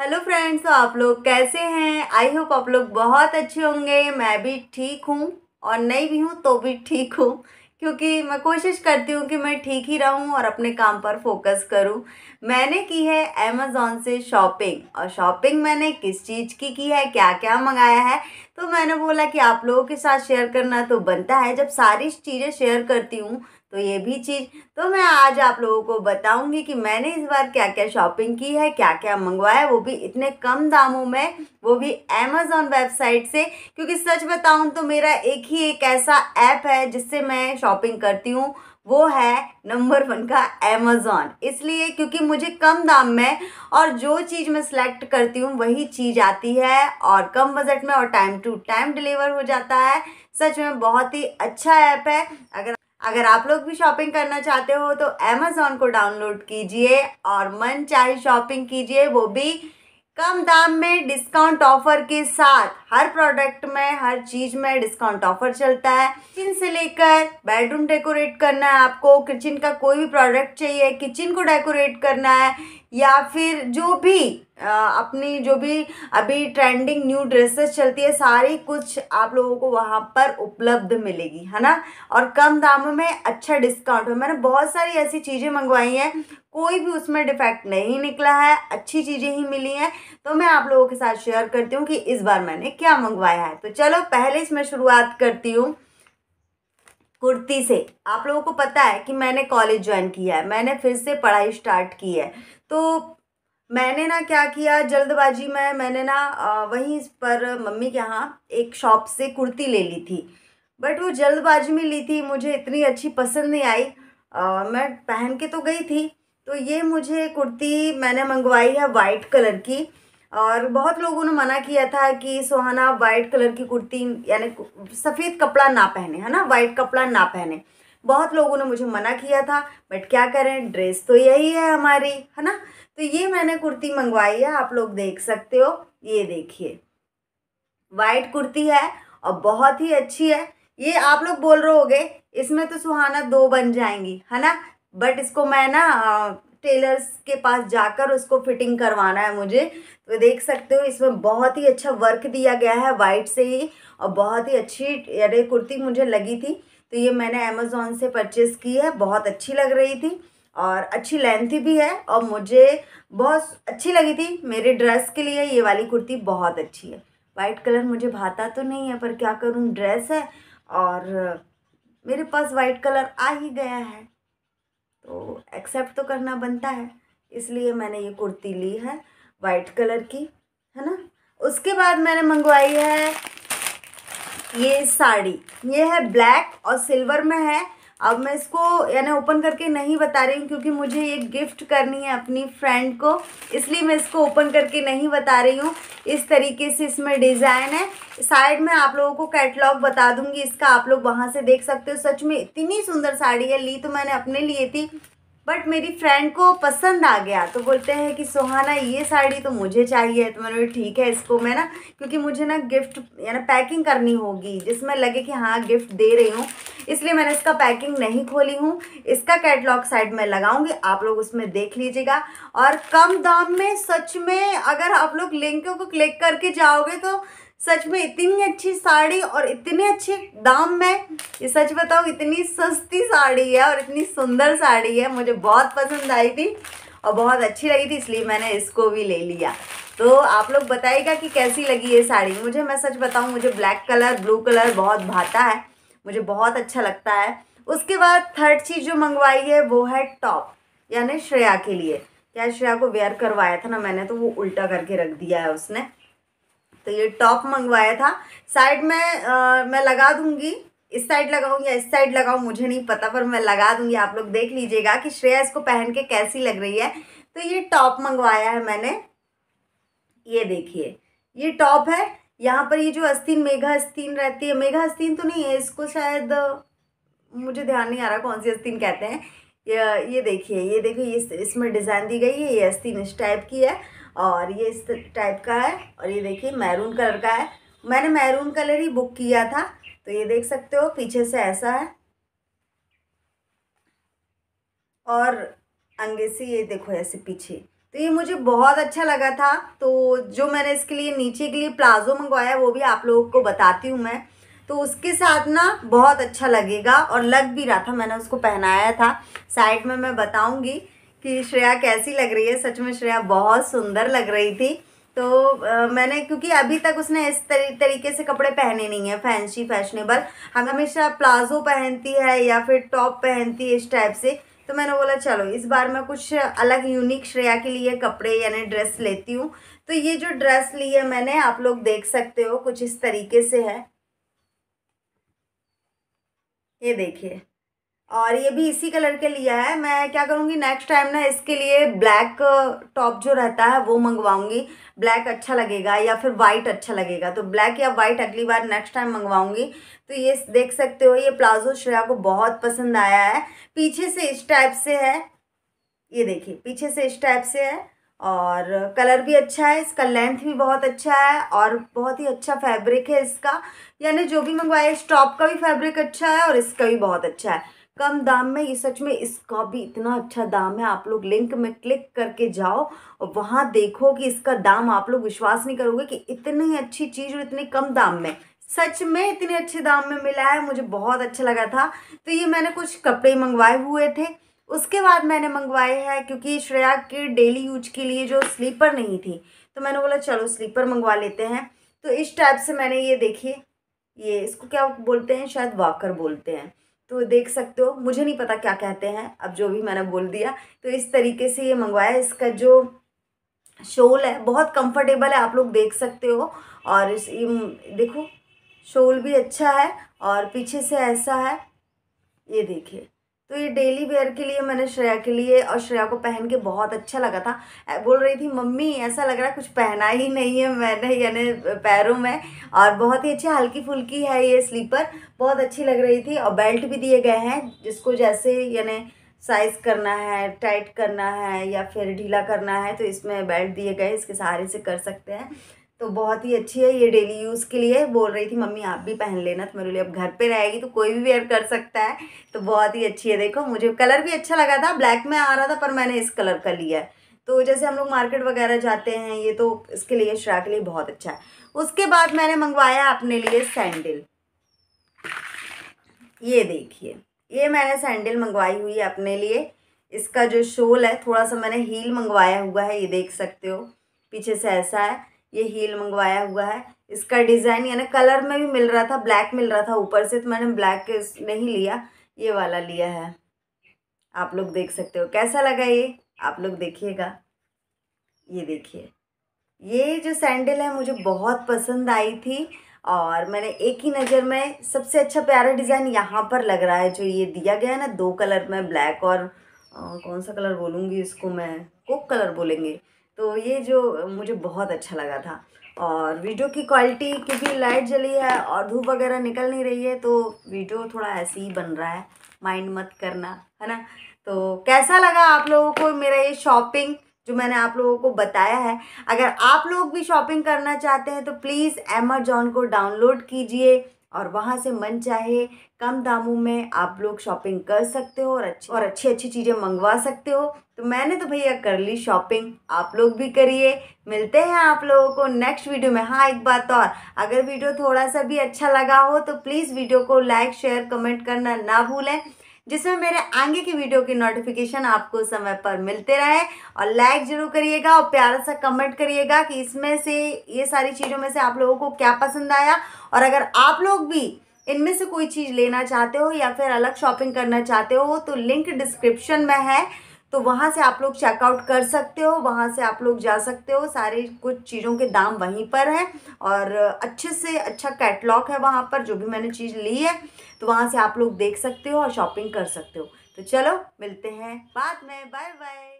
hello friends तो आप लोग कैसे हैं आई होप आप लोग बहुत अच्छे होंगे मैं भी ठीक हूँ और नहीं भी हूँ तो भी ठीक हूँ क्योंकि मैं कोशिश करती हूँ कि मैं ठीक ही रहूँ और अपने काम पर फोकस करूँ मैंने की है अमेज़ोन से शॉपिंग और शॉपिंग मैंने किस चीज़ की की है क्या क्या मंगाया है तो मैंने बोला कि आप लोगों के साथ शेयर करना तो बनता है जब सारी चीज़ें शेयर करती हूँ तो ये भी चीज़ तो मैं आज आप लोगों को बताऊंगी कि मैंने इस बार क्या क्या शॉपिंग की है क्या क्या मंगवाया है वो भी इतने कम दामों में वो भी अमेजोन वेबसाइट से क्योंकि सच बताऊं तो मेरा एक ही एक ऐसा ऐप है जिससे मैं शॉपिंग करती हूँ वो है नंबर वन का अमेज़ॉन इसलिए क्योंकि मुझे कम दाम में और जो चीज़ मैं सिलेक्ट करती हूँ वही चीज़ आती है और कम बजट में और टाइम टू टाइम डिलीवर हो जाता है सच में बहुत ही अच्छा ऐप है अगर अगर आप लोग भी शॉपिंग करना चाहते हो तो अमेज़ोन को डाउनलोड कीजिए और मन चाहे शॉपिंग कीजिए वो भी कम दाम में डिस्काउंट ऑफर के साथ हर प्रोडक्ट में हर चीज़ में डिस्काउंट ऑफर चलता है किचन से लेकर बेडरूम डेकोरेट करना है आपको किचन का कोई भी प्रोडक्ट चाहिए किचन को डेकोरेट करना है या फिर जो भी अपनी जो भी अभी ट्रेंडिंग न्यू ड्रेसेस चलती है सारी कुछ आप लोगों को वहाँ पर उपलब्ध मिलेगी है ना और कम दामों में अच्छा डिस्काउंट है मैंने बहुत सारी ऐसी चीज़ें मंगवाई हैं कोई भी उसमें डिफेक्ट नहीं निकला है अच्छी चीज़ें ही मिली हैं तो मैं आप लोगों के साथ शेयर करती हूँ कि इस बार मैंने क्या मंगवाया है तो चलो पहले इसमें शुरुआत करती हूँ कुर्ती से आप लोगों को पता है कि मैंने कॉलेज ज्वाइन किया है मैंने फिर से पढ़ाई स्टार्ट की है तो मैंने ना क्या किया जल्दबाजी में मैंने ना वहीं पर मम्मी के यहाँ एक शॉप से कुर्ती ले ली थी बट वो जल्दबाजी में ली थी मुझे इतनी अच्छी पसंद नहीं आई आ, मैं पहन के तो गई थी तो ये मुझे कुर्ती मैंने मंगवाई है वाइट कलर की और बहुत लोगों ने मना किया था कि सुहाना वाइट कलर की कुर्ती यानी सफ़ेद कपड़ा ना पहने है ना वाइट कपड़ा ना पहने बहुत लोगों ने मुझे मना किया था बट क्या करें ड्रेस तो यही है हमारी है ना तो ये मैंने कुर्ती मंगवाई है आप लोग देख सकते हो ये देखिए वाइट कुर्ती है और बहुत ही अच्छी है ये आप लोग बोल रहे होगे इसमें तो सुहाना दो बन जाएंगी है ना बट इसको मैं ना टेलर्स के पास जाकर उसको फिटिंग करवाना है मुझे तो देख सकते हो इसमें बहुत ही अच्छा वर्क दिया गया है वाइट से ही और बहुत ही अच्छी अरे कुर्ती मुझे लगी थी तो ये मैंने अमेज़ोन से परचेज़ की है बहुत अच्छी लग रही थी और अच्छी लेंथ भी है और मुझे बहुत अच्छी लगी थी मेरे ड्रेस के लिए ये वाली कुर्ती बहुत अच्छी है वाइट कलर मुझे भाता तो नहीं है पर क्या करूँ ड्रेस है और मेरे पास वाइट कलर आ ही गया है तो एक्सेप्ट तो करना बनता है इसलिए मैंने ये कुर्ती ली है वाइट कलर की है ना उसके बाद मैंने मंगवाई है ये साड़ी ये है ब्लैक और सिल्वर में है अब मैं इसको यानी ओपन करके नहीं बता रही हूँ क्योंकि मुझे ये गिफ्ट करनी है अपनी फ्रेंड को इसलिए मैं इसको ओपन करके नहीं बता रही हूँ इस तरीके से इसमें डिज़ाइन है साइड में आप लोगों को कैटलॉग बता दूंगी इसका आप लोग वहाँ से देख सकते हो सच में इतनी सुंदर साड़ी है ली तो मैंने अपने लिए थी बट मेरी फ्रेंड को पसंद आ गया तो बोलते हैं कि सुहाना ये साड़ी तो मुझे चाहिए तो मैंने ठीक है इसको मैं ना क्योंकि मुझे ना गिफ्ट यानी पैकिंग करनी होगी जिसमें लगे कि हाँ गिफ्ट दे रही हूँ इसलिए मैंने इसका पैकिंग नहीं खोली हूँ इसका कैटलॉग साइड में लगाऊंगी आप लोग उसमें देख लीजिएगा और कम दाम में सच में अगर आप लोग लिंक को क्लिक करके जाओगे तो सच में इतनी अच्छी साड़ी और इतने अच्छे दाम में ये सच बताओ इतनी सस्ती साड़ी है और इतनी सुंदर साड़ी है मुझे बहुत पसंद आई थी और बहुत अच्छी लगी थी इसलिए मैंने इसको भी ले लिया तो आप लोग बताइएगा कि कैसी लगी ये साड़ी मुझे मैं सच बताऊँ मुझे ब्लैक कलर ब्लू कलर बहुत भाता है मुझे बहुत अच्छा लगता है उसके बाद थर्ड चीज़ जो मंगवाई है वो है टॉप यानी श्रेया के लिए क्या श्रेया को वेयर करवाया था ना मैंने तो वो उल्टा करके रख दिया है उसने तो ये टॉप मंगवाया था साइड में आ, मैं लगा दूंगी इस साइड लगाऊँ या इस साइड लगाऊँ मुझे नहीं पता पर मैं लगा दूंगी आप लोग देख लीजिएगा कि श्रेया इसको पहन के कैसी लग रही है तो ये टॉप मंगवाया है मैंने ये देखिए ये टॉप है यहाँ पर ये जो अस्तीन मेघा अस्तीन रहती है मेघा अस्तीन तो नहीं है इसको शायद मुझे ध्यान नहीं आ रहा कौन सी अस्तीन कहते हैं ये ये देखिए ये देखिए इस इसमें डिज़ाइन दी गई है ये अस्तीन इस टाइप की है और ये इस टाइप का है और ये देखिए मैरून कलर का है मैंने मैरून कलर ही बुक किया था तो ये देख सकते हो पीछे से ऐसा है और अंगे से ये देखो ऐसे पीछे तो ये मुझे बहुत अच्छा लगा था तो जो मैंने इसके लिए नीचे के लिए प्लाजो मंगवाया वो भी आप लोगों को बताती हूँ मैं तो उसके साथ ना बहुत अच्छा लगेगा और लग भी रहा था मैंने उसको पहनाया था साइड में मैं बताऊँगी कि श्रेया कैसी लग रही है सच में श्रेया बहुत सुंदर लग रही थी तो आ, मैंने क्योंकि अभी तक उसने इस तरी, तरीके से कपड़े पहने नहीं है फैंसी फैशनेबल हम हमेशा प्लाजो पहनती है या फिर टॉप पहनती है इस टाइप से तो मैंने बोला चलो इस बार मैं कुछ अलग यूनिक श्रेया के लिए कपड़े यानी ड्रेस लेती हूँ तो ये जो ड्रेस ली है मैंने आप लोग देख सकते हो कुछ इस तरीके से है ये देखिए और ये भी इसी कलर के लिया है मैं क्या करूँगी नेक्स्ट टाइम ना इसके लिए ब्लैक टॉप uh, जो रहता है वो मंगवाऊँगी ब्लैक अच्छा लगेगा या फिर वाइट अच्छा लगेगा तो ब्लैक या वाइट अगली बार नेक्स्ट टाइम मंगवाऊँगी तो ये देख सकते हो ये प्लाजो श्रेया को बहुत पसंद आया है पीछे से इस टाइप से है ये देखिए पीछे से इस टाइप से है और कलर भी अच्छा है इसका लेंथ भी बहुत अच्छा है और बहुत ही अच्छा फैब्रिक है इसका यानी जो भी मंगवाया इस टॉप का भी फैब्रिक अच्छा है और इसका भी बहुत अच्छा है कम दाम में ये सच में इसका भी इतना अच्छा दाम है आप लोग लिंक में क्लिक करके जाओ वहाँ देखो कि इसका दाम आप लोग विश्वास नहीं करोगे कि इतनी अच्छी चीज़ और इतने कम दाम में सच में इतने अच्छे दाम में मिला है मुझे बहुत अच्छा लगा था तो ये मैंने कुछ कपड़े मंगवाए हुए थे उसके बाद मैंने मंगवाए हैं क्योंकि श्रेया के डेली यूज के लिए जो स्लीपर नहीं थी तो मैंने बोला चलो स्लीपर मंगवा लेते हैं तो इस टाइप से मैंने ये देखिए ये इसको क्या बोलते हैं शायद वाकर बोलते हैं तो देख सकते हो मुझे नहीं पता क्या कहते हैं अब जो भी मैंने बोल दिया तो इस तरीके से ये मंगवाया इसका जो शोल है बहुत कंफर्टेबल है आप लोग देख सकते हो और इस ये देखो शोल भी अच्छा है और पीछे से ऐसा है ये देखिए तो ये डेली वेयर के लिए मैंने श्रेया के लिए और श्रेया को पहन के बहुत अच्छा लगा था बोल रही थी मम्मी ऐसा लग रहा है कुछ पहना ही नहीं है मैंने यानी पैरों में और बहुत ही अच्छी हल्की फुल्की है ये स्लीपर बहुत अच्छी लग रही थी और बेल्ट भी दिए गए हैं जिसको जैसे यानी साइज करना है टाइट करना है या फिर ढीला करना है तो इसमें बेल्ट दिए गए इसके सहारे से कर सकते हैं तो बहुत ही अच्छी है ये डेली यूज़ के लिए बोल रही थी मम्मी आप भी पहन लेना तो मेरे लिए अब घर पे रहेगी तो कोई भी वेयर कर सकता है तो बहुत ही अच्छी है देखो मुझे कलर भी अच्छा लगा था ब्लैक में आ रहा था पर मैंने इस कलर का लिया है तो जैसे हम लोग मार्केट वगैरह जाते हैं ये तो इसके लिए श्रा के लिए बहुत अच्छा है उसके बाद मैंने मंगवाया अपने लिए सैंडल ये देखिए ये मैंने सैंडल मंगवाई हुई है अपने लिए इसका जो शोल है थोड़ा सा मैंने हील मंगवाया हुआ है ये देख सकते हो पीछे से ऐसा है ये हील मंगवाया हुआ है इसका डिज़ाइन यानी कलर में भी मिल रहा था ब्लैक मिल रहा था ऊपर से तो मैंने ब्लैक नहीं लिया ये वाला लिया है आप लोग देख सकते हो कैसा लगा ये आप लोग देखिएगा ये देखिए ये जो सैंडल है मुझे बहुत पसंद आई थी और मैंने एक ही नज़र में सबसे अच्छा प्यारा डिज़ाइन यहाँ पर लग रहा है जो ये दिया गया है ना दो कलर में ब्लैक और आ, कौन सा कलर बोलूँगी इसको मैं कोक कलर बोलेंगे तो ये जो मुझे बहुत अच्छा लगा था और वीडियो की क्वालिटी क्योंकि लाइट जली है और धूप वगैरह निकल नहीं रही है तो वीडियो थोड़ा ऐसे ही बन रहा है माइंड मत करना है ना तो कैसा लगा आप लोगों को मेरा ये शॉपिंग जो मैंने आप लोगों को बताया है अगर आप लोग भी शॉपिंग करना चाहते हैं तो प्लीज़ एमेजॉन को डाउनलोड कीजिए और वहाँ से मन चाहे कम दामों में आप लोग शॉपिंग कर सकते हो और अच्छी और अच्छी अच्छी चीज़ें मंगवा सकते हो तो मैंने तो भैया कर ली शॉपिंग आप लोग भी करिए मिलते हैं आप लोगों को नेक्स्ट वीडियो में हाँ एक बात और अगर वीडियो थोड़ा सा भी अच्छा लगा हो तो प्लीज़ वीडियो को लाइक शेयर कमेंट करना ना भूलें जिसमें मेरे आगे की वीडियो की नोटिफिकेशन आपको समय पर मिलते रहे और लाइक जरूर करिएगा और प्यारा सा कमेंट करिएगा कि इसमें से ये सारी चीज़ों में से आप लोगों को क्या पसंद आया और अगर आप लोग भी इनमें से कोई चीज़ लेना चाहते हो या फिर अलग शॉपिंग करना चाहते हो तो लिंक डिस्क्रिप्शन में है तो वहाँ से आप लोग चेकआउट कर सकते हो वहाँ से आप लोग जा सकते हो सारे कुछ चीज़ों के दाम वहीं पर हैं और अच्छे से अच्छा कैटलॉग है वहाँ पर जो भी मैंने चीज़ ली है तो वहाँ से आप लोग देख सकते हो और शॉपिंग कर सकते हो तो चलो मिलते हैं बाद में बाय बाय